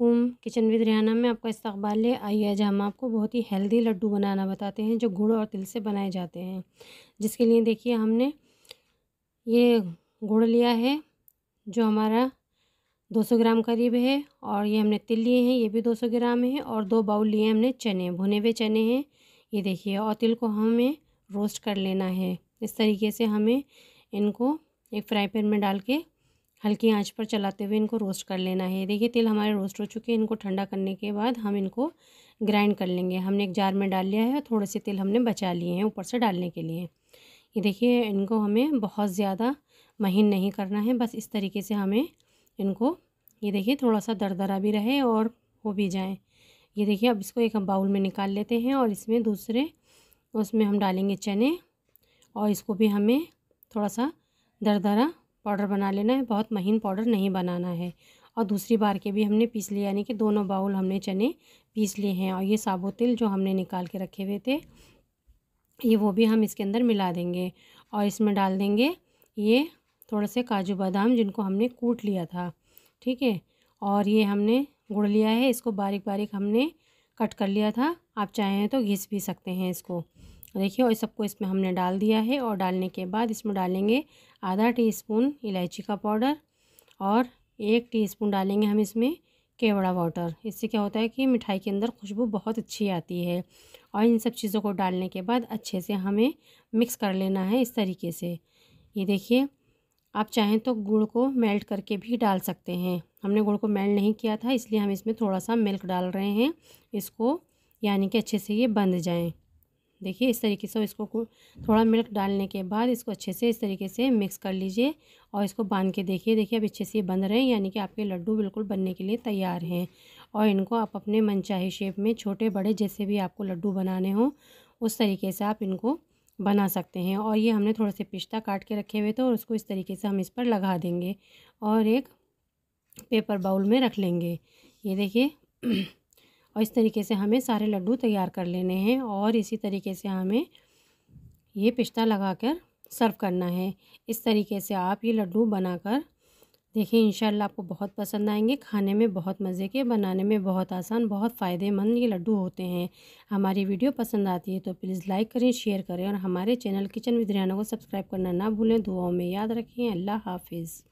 वालेकुम kitchen with Riyana में आपका इस्तबाल है आइए आज हम आपको बहुत ही हेल्दी लड्डू बनाना बताते हैं जो गुड़ और तिल से बनाए जाते हैं जिसके लिए देखिए हमने ये गुड़ लिया है जो हमारा 200 ग्राम करीब है और ये हमने तिल लिए हैं ये भी 200 ग्राम है और दो बाउल लिए हमने चने भुने हुए चने हैं ये देखिए और तिल को हमें रोस्ट कर लेना है इस तरीके से हमें इनको एक फ्राई पैन में डाल के हल्की आंच पर चलाते हुए इनको रोस्ट कर लेना है देखिए तिल हमारे रोस्ट हो चुके हैं इनको ठंडा करने के बाद हम इनको ग्राइंड कर लेंगे हमने एक जार में डाल लिया है और थोड़े से तिल हमने बचा लिए हैं ऊपर से डालने के लिए ये देखिए इनको हमें बहुत ज़्यादा महीन नहीं करना है बस इस तरीके से हमें इनको ये देखिए थोड़ा सा दरदरा भी रहे और हो भी जाए ये देखिए अब इसको एक हम बाउल में निकाल लेते हैं और इसमें दूसरे उसमें हम डालेंगे चने और इसको भी हमें थोड़ा सा दरदरा पाउडर बना लेना है बहुत महीन पाउडर नहीं बनाना है और दूसरी बार के भी हमने पीस लिए यानी कि दोनों बाउल हमने चने पीस लिए हैं और ये साबुत तिल जो हमने निकाल के रखे हुए थे ये वो भी हम इसके अंदर मिला देंगे और इसमें डाल देंगे ये थोड़े से काजू बादाम जिनको हमने कूट लिया था ठीक है और ये हमने गुड़ लिया है इसको बारीक बारीक हमने कट कर लिया था आप चाहें तो घिस भी सकते हैं इसको तो देखिए और सबको इसमें हमने डाल दिया है और डालने के बाद इसमें डालेंगे आधा टीस्पून इलायची का पाउडर और एक टीस्पून डालेंगे हम इसमें केवड़ा वाटर इससे क्या होता है कि मिठाई के अंदर खुशबू बहुत अच्छी आती है और इन सब चीज़ों को डालने के बाद अच्छे से हमें मिक्स कर लेना है इस तरीके से ये देखिए आप चाहें तो गुड़ को मेल्ट करके भी डाल सकते हैं हमने गुड़ को मेल्ट नहीं किया था इसलिए हम इसमें थोड़ा सा मिल्क डाल रहे हैं इसको यानी कि अच्छे से ये बंध जाएँ देखिए इस तरीके से इसको थोड़ा मिल्क डालने के बाद इसको अच्छे से इस तरीके से मिक्स कर लीजिए और इसको बांध के देखिए देखिए अब अच्छे से ये बन रहे हैं यानी कि आपके लड्डू बिल्कुल बनने के लिए तैयार हैं और इनको आप अपने मनचाहे शेप में छोटे बड़े जैसे भी आपको लड्डू बनाने हों उस तरीके से आप इनको बना सकते हैं और ये हमने थोड़े से पिस्ता काट के रखे हुए थे और उसको इस तरीके से हम इस पर लगा देंगे और एक पेपर बाउल में रख लेंगे ये देखिए और इस तरीके से हमें सारे लड्डू तैयार कर लेने हैं और इसी तरीके से हमें ये पिस्ता लगाकर सर्व करना है इस तरीके से आप ये लड्डू बनाकर देखें इंशाल्लाह आपको बहुत पसंद आएंगे खाने में बहुत मज़े के बनाने में बहुत आसान बहुत फ़ायदेमंद ये लड्डू होते हैं हमारी वीडियो पसंद आती है तो प्लीज़ लाइक करें शेयर करें और हमारे चैनल किचन विद्रियाना को सब्सक्राइब करना ना भूलें दुआओं में याद रखें अल्लाह हाफिज़